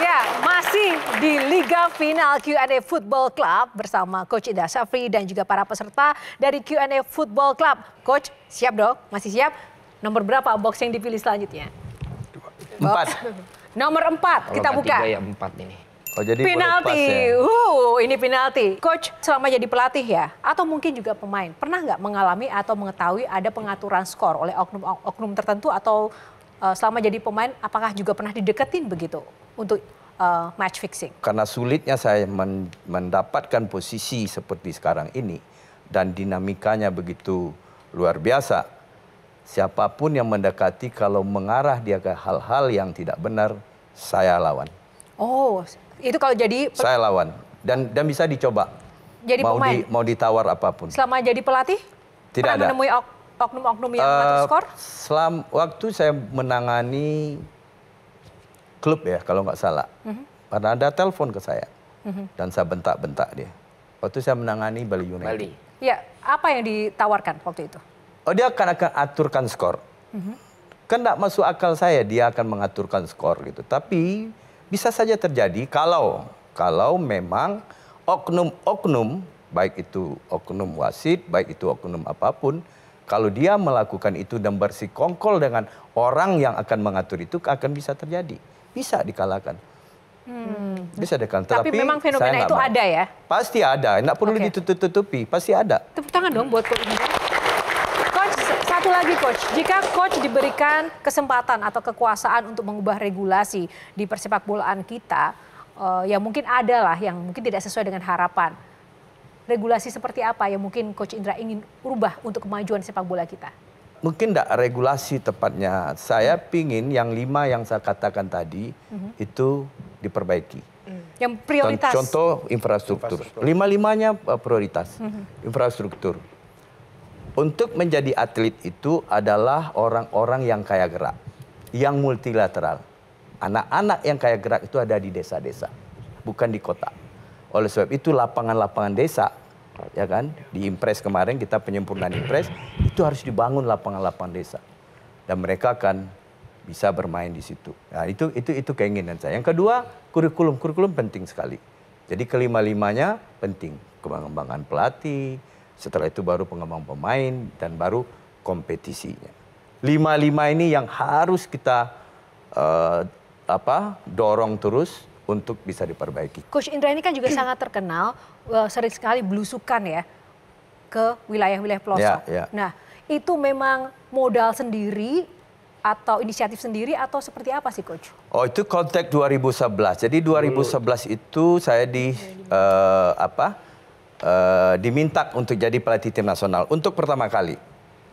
Ya, masih di Liga Final Q&A Football Club bersama Coach Ida Safri dan juga para peserta dari Q&A Football Club. Coach, siap dong? Masih siap? Nomor berapa box yang dipilih selanjutnya? Empat. Nomor empat, Kalau kita buka. Tiga ya empat ini. Oh jadi penalti. Ya? Uh, ini penalti. Coach selama jadi pelatih ya, atau mungkin juga pemain, pernah nggak mengalami atau mengetahui ada pengaturan skor oleh oknum-oknum tertentu atau eh, selama jadi pemain, apakah juga pernah dideketin begitu untuk uh, match fixing? Karena sulitnya saya mendapatkan posisi seperti sekarang ini dan dinamikanya begitu luar biasa. Siapapun yang mendekati kalau mengarah dia ke hal-hal yang tidak benar, saya lawan. Oh, itu kalau jadi saya lawan dan dan bisa dicoba. Jadi mau Di, mau ditawar apapun. Selama jadi pelatih? Tidak ada. menemui oknum-oknum yang uh, skor? Selam waktu saya menangani klub ya kalau nggak salah. Mm-hmm. Karena ada telepon ke saya mm-hmm. dan saya bentak-bentak dia. Waktu saya menangani Bali United. Bali. Ya, apa yang ditawarkan waktu itu? Oh dia akan akan aturkan skor. Mm-hmm. Kan tidak masuk akal saya dia akan mengaturkan skor gitu. Tapi bisa saja terjadi kalau kalau memang oknum-oknum baik itu oknum wasit, baik itu oknum apapun, kalau dia melakukan itu dan bersikongkol dengan orang yang akan mengatur itu akan bisa terjadi bisa dikalahkan. Hmm. Bisa dekan. Tapi, Tapi memang fenomena itu ada ya? Pasti ada. tidak perlu okay. ditutup-tutupi. Pasti ada. Tepuk tangan dong buat Coach Coach, satu lagi Coach. Jika Coach diberikan kesempatan atau kekuasaan untuk mengubah regulasi di persepak bolaan kita, uh, ya mungkin ada lah yang mungkin tidak sesuai dengan harapan. Regulasi seperti apa yang mungkin Coach Indra ingin ubah untuk kemajuan sepak bola kita? mungkin tidak regulasi tepatnya. Saya pingin yang lima yang saya katakan tadi hmm itu diperbaiki. Mm. Yang prioritas. Contoh infrastruktur. infrastruktur. Lima-limanya eh, prioritas. hmm Infrastruktur. Untuk menjadi atlet itu adalah orang-orang yang kaya gerak, yang multilateral. Anak-anak yang kaya gerak itu ada di desa-desa, bukan di kota. Oleh sebab itu lapangan-lapangan desa ya kan? Di Impres kemarin kita penyempurnaan Impres itu harus dibangun lapangan-lapangan desa dan mereka akan bisa bermain di situ. Nah, itu itu itu keinginan saya. Yang kedua, kurikulum kurikulum penting sekali. Jadi kelima-limanya penting. Pengembangan pelatih, setelah itu baru pengembang pemain dan baru kompetisinya. Lima-lima ini yang harus kita uh, apa? dorong terus untuk bisa diperbaiki. Coach Indra ini kan juga sangat terkenal, eh, sering sekali belusukan ya ke wilayah-wilayah pelosok. Ya, ya. Nah, itu memang modal sendiri atau inisiatif sendiri atau seperti apa sih coach? Oh itu kontak 2011. Jadi 2011 hmm. itu saya di uh, apa? Uh, diminta untuk jadi pelatih tim nasional untuk pertama kali.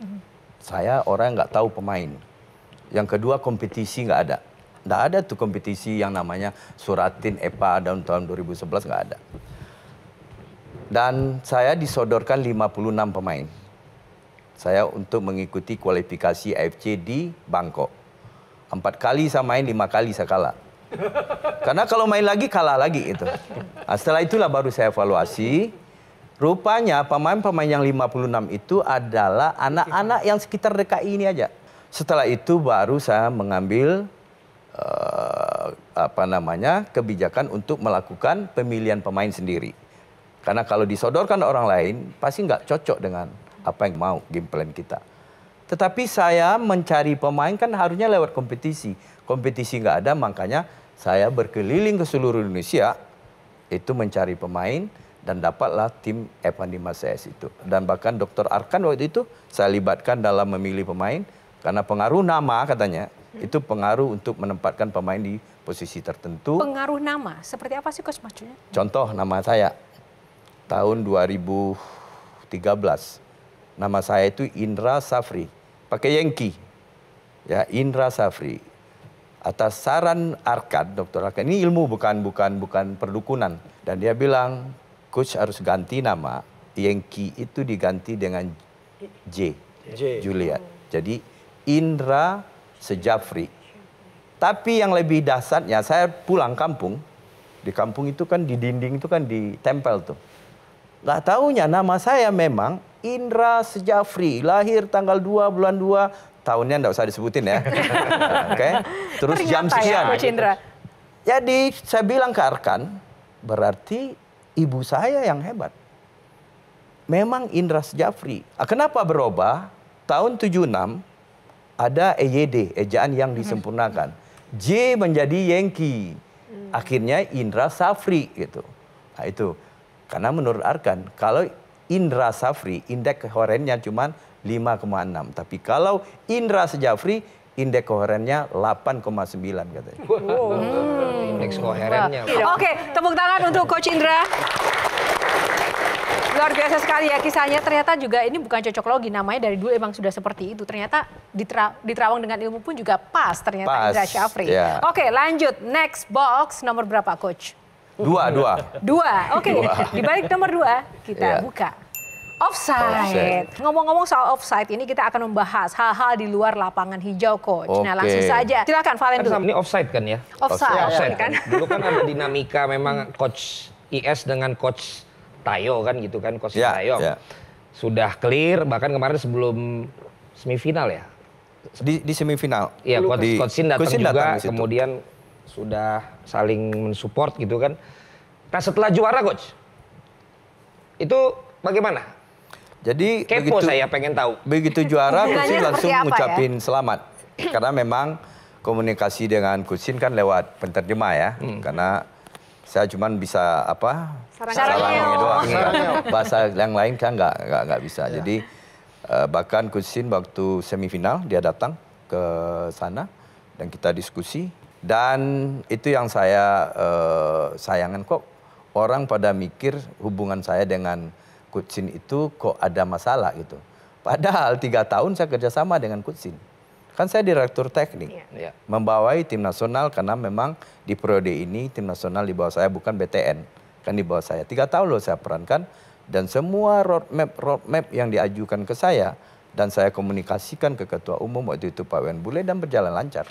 Hmm. Saya orang nggak tahu pemain. Yang kedua kompetisi nggak ada. Tidak ada tuh kompetisi yang namanya suratin EPA dan tahun 2011 nggak ada. Dan saya disodorkan 56 pemain. Saya untuk mengikuti kualifikasi AFC di Bangkok. Empat kali saya main, lima kali saya kalah. Karena kalau main lagi kalah lagi itu. Nah, setelah itulah baru saya evaluasi. Rupanya pemain-pemain yang 56 itu adalah anak-anak yang sekitar dekat ini aja. Setelah itu baru saya mengambil apa namanya kebijakan untuk melakukan pemilihan pemain sendiri. Karena kalau disodorkan orang lain pasti nggak cocok dengan apa yang mau game plan kita. Tetapi saya mencari pemain kan harusnya lewat kompetisi. Kompetisi nggak ada makanya saya berkeliling ke seluruh Indonesia itu mencari pemain dan dapatlah tim Evan Dimas CS itu. Dan bahkan Dr. Arkan waktu itu saya libatkan dalam memilih pemain karena pengaruh nama katanya itu pengaruh untuk menempatkan pemain di posisi tertentu. Pengaruh nama, seperti apa sih Coach maksudnya? Contoh nama saya, tahun 2013, nama saya itu Indra Safri, pakai Yengki, ya Indra Safri. Atas saran Arkad, Dokter Arkad, ini ilmu bukan bukan bukan perdukunan. Dan dia bilang, Coach harus ganti nama, Yengki itu diganti dengan J, J. Juliet. Jadi Indra Sejafri tapi yang lebih dasarnya saya pulang kampung. Di kampung itu kan di dinding itu kan ditempel tuh. Gak taunya nama saya memang Indra Sejafri. Lahir tanggal 2 bulan 2 tahunnya nggak usah disebutin ya. Oke. Okay? Terus jam ya, sekian. Ya, Indra. Jadi saya bilang ke Arkan, berarti ibu saya yang hebat. Memang Indra Sejafri. Ah, kenapa berubah? Tahun 76 ada EYD, ejaan yang mm-hmm. disempurnakan. Hmm J menjadi Yengki. Hmm. Akhirnya Indra Safri gitu. Nah itu. Karena menurut Arkan, kalau Indra Safri, indeks koherennya cuma 5,6. Tapi kalau Indra Sejafri, indeks koherennya 8,9 katanya. Wow. Hmm. Indeks koherennya. Oke, okay, tepuk tangan untuk Coach Indra. Luar biasa sekali ya kisahnya. Ternyata juga ini bukan cocok logi namanya dari dulu emang sudah seperti itu. Ternyata di diterawang dengan ilmu pun juga pas ternyata pas, Indra Syafri. Yeah. Oke, lanjut. Next box nomor berapa coach? Dua, dua. Dua. Oke, okay. di balik nomor dua kita yeah. buka. Offside. Ngomong-ngomong soal offside ini kita akan membahas hal-hal di luar lapangan hijau coach. Okay. Nah langsung saja. Silakan kan Valen dulu. ini offside kan ya? Offside. offside. Ya, offside. Kan? Dulu kan ada dinamika memang coach IS dengan coach Sintayo kan gitu kan coach yeah, Sintayo. Yeah. Sudah clear bahkan kemarin sebelum semifinal ya. Di, di semifinal. Iya, coach, di, coach Sin datang juga datang kemudian sudah saling mensupport gitu kan. Nah, setelah juara coach. Itu bagaimana? Jadi Kepo begitu, saya pengen tahu. Begitu juara Kusin langsung ya? ngucapin ya? selamat. Karena memang komunikasi dengan Kusin kan lewat penterjemah ya. Hmm. Karena saya cuma bisa apa sarangnya doang iya. bahasa yang lain kan nggak nggak nggak bisa ya. jadi uh, bahkan Kusin waktu semifinal dia datang ke sana dan kita diskusi dan itu yang saya uh, sayangkan kok orang pada mikir hubungan saya dengan Kutsin itu kok ada masalah gitu padahal tiga tahun saya kerjasama dengan Kutsin Kan saya direktur teknik, yeah. Iya. membawai tim nasional karena memang di periode ini tim nasional di bawah saya bukan BTN, kan di bawah saya. Tiga tahun loh saya perankan dan semua roadmap roadmap yang diajukan ke saya dan saya komunikasikan ke ketua umum waktu itu Pak Wen Bule dan berjalan lancar.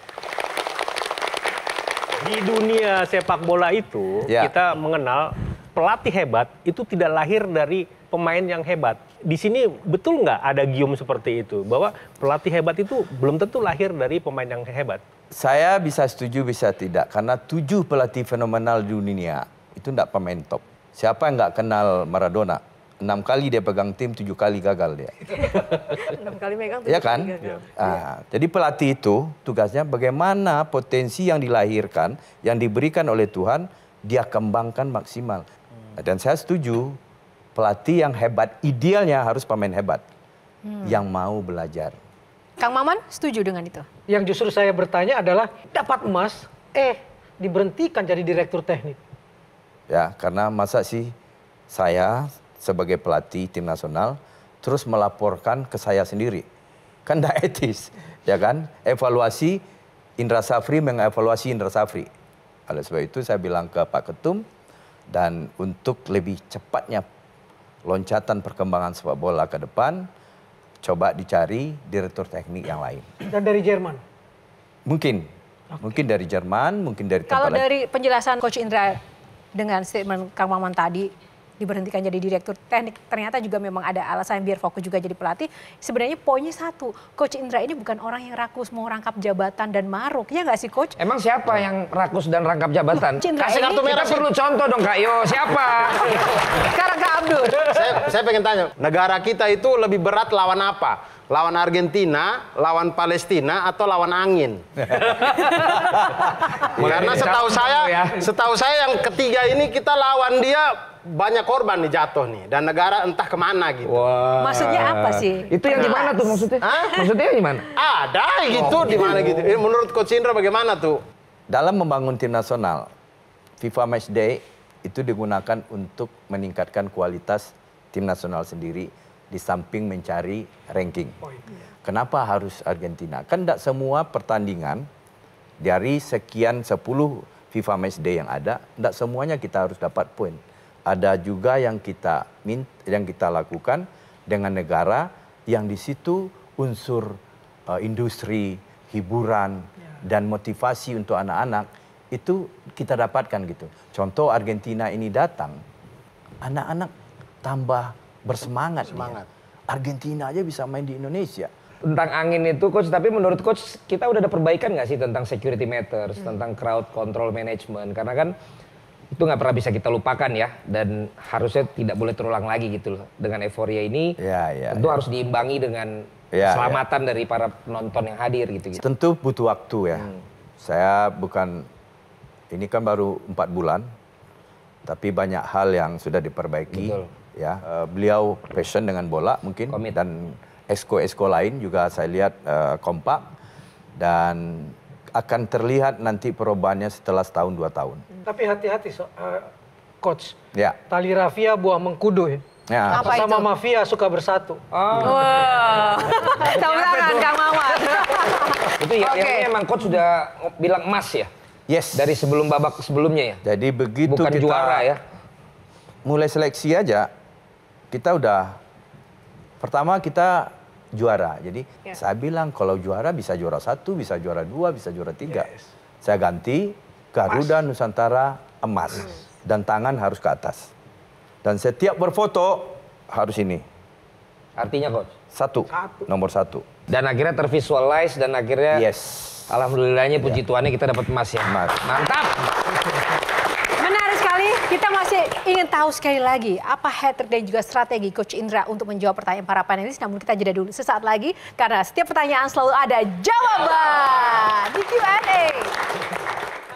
Di dunia sepak bola itu yeah. kita mengenal pelatih hebat itu tidak lahir dari pemain yang hebat. Di sini betul nggak ada gium seperti itu bahwa pelatih hebat itu belum tentu lahir dari pemain yang hebat. Saya bisa setuju bisa tidak karena tujuh pelatih fenomenal di dunia itu nggak pemain top. Siapa yang nggak kenal Maradona? Enam kali dia pegang tim, tujuh kali gagal dia. Enam kali megang, tujuh ya kan? kali gagal. Ya. Ah, iya. jadi pelatih itu tugasnya bagaimana potensi yang dilahirkan, yang diberikan oleh Tuhan, dia kembangkan maksimal. Dan saya setuju pelatih yang hebat idealnya harus pemain hebat hmm. yang mau belajar. Kang Maman setuju dengan itu? Yang justru saya bertanya adalah dapat emas eh diberhentikan jadi direktur teknik. Ya, karena masa sih saya sebagai pelatih tim nasional terus melaporkan ke saya sendiri. Kan tidak etis, ya kan? Evaluasi Indra Safri mengevaluasi Indra Safri. Oleh sebab itu saya bilang ke Pak Ketum dan untuk lebih cepatnya loncatan perkembangan sepak bola ke depan, coba dicari direktur teknik yang lain. Dan dari Jerman? Mungkin. Okay. Mungkin dari Jerman, mungkin dari Kalau dari penjelasan Coach Indra dengan statement Kang Maman tadi, diberhentikan jadi direktur teknik ternyata juga memang ada alasan biar fokus juga jadi pelatih sebenarnya poinnya satu coach Indra ini bukan orang yang rakus mau rangkap jabatan dan maruk ya nggak sih coach emang siapa yang rakus dan rangkap jabatan Loh, kasih kartu merah kita perlu contoh dong kak Yo siapa sekarang kak Abdul saya, saya pengen tanya negara kita itu lebih berat lawan apa lawan Argentina, lawan Palestina atau lawan angin. Karena iya, iya. setahu saya, iya. setahu saya yang ketiga ini kita lawan dia banyak korban nih jatuh nih dan negara entah kemana gitu. Wow. Maksudnya apa sih? Itu yang nah. gimana tuh maksudnya? Hah? Maksudnya gimana? Ada gitu oh. di mana gitu. Eh, menurut Coach Indra bagaimana tuh? Dalam membangun tim nasional, FIFA Match Day itu digunakan untuk meningkatkan kualitas tim nasional sendiri di samping mencari ranking. Oh, iya. Kenapa harus Argentina? Kan tidak semua pertandingan dari sekian sepuluh FIFA Match Day yang ada, tidak semuanya kita harus dapat poin. Ada juga yang kita yang kita lakukan dengan negara yang di situ unsur uh, industri, hiburan yeah. dan motivasi untuk anak-anak itu kita dapatkan gitu. Contoh Argentina ini datang, anak-anak tambah bersemangat. Semangat. Ya. Argentina aja bisa main di Indonesia tentang angin itu coach tapi menurut coach kita udah ada perbaikan nggak sih tentang security matters hmm. tentang crowd control management karena kan itu nggak pernah bisa kita lupakan ya dan harusnya tidak boleh terulang lagi gitu loh dengan euforia ini ya, ya, tentu ya. harus diimbangi dengan ya, ya. keselamatan ya. dari para penonton yang hadir gitu, gitu tentu butuh waktu ya hmm. saya bukan ini kan baru empat bulan tapi banyak hal yang sudah diperbaiki Betul. ya eh, beliau passion dengan bola mungkin Komit. dan esko-esko lain juga saya lihat uh, kompak dan akan terlihat nanti perubahannya setelah setahun dua tahun. Hmm. Tapi hati-hati so, uh, coach. Ya. Tali rafia buah mengkudu ya. Ya. Apa Sama itu? mafia suka bersatu. Oh. Wow. Tabrakan Kang Mamat. itu ya, okay. yang memang coach sudah bilang emas ya. Yes. Dari sebelum babak sebelumnya ya. Jadi begitu Bukan kita juara ya. Mulai seleksi aja kita udah pertama kita juara. Jadi yeah. saya bilang kalau juara bisa juara satu, bisa juara dua, bisa juara tiga. Yes. Saya ganti Garuda Mas. Nusantara emas yes. dan tangan harus ke atas. Dan setiap berfoto harus ini. Artinya coach? Satu, satu. nomor satu. Dan akhirnya tervisualize dan akhirnya yes. Alhamdulillahnya puji yeah. Tuhannya kita dapat emas ya. Emas. Mantap. Ingin tahu sekali lagi apa header dan juga strategi Coach Indra untuk menjawab pertanyaan para panelis. Namun kita jeda dulu sesaat lagi karena setiap pertanyaan selalu ada jawaban di Q&A.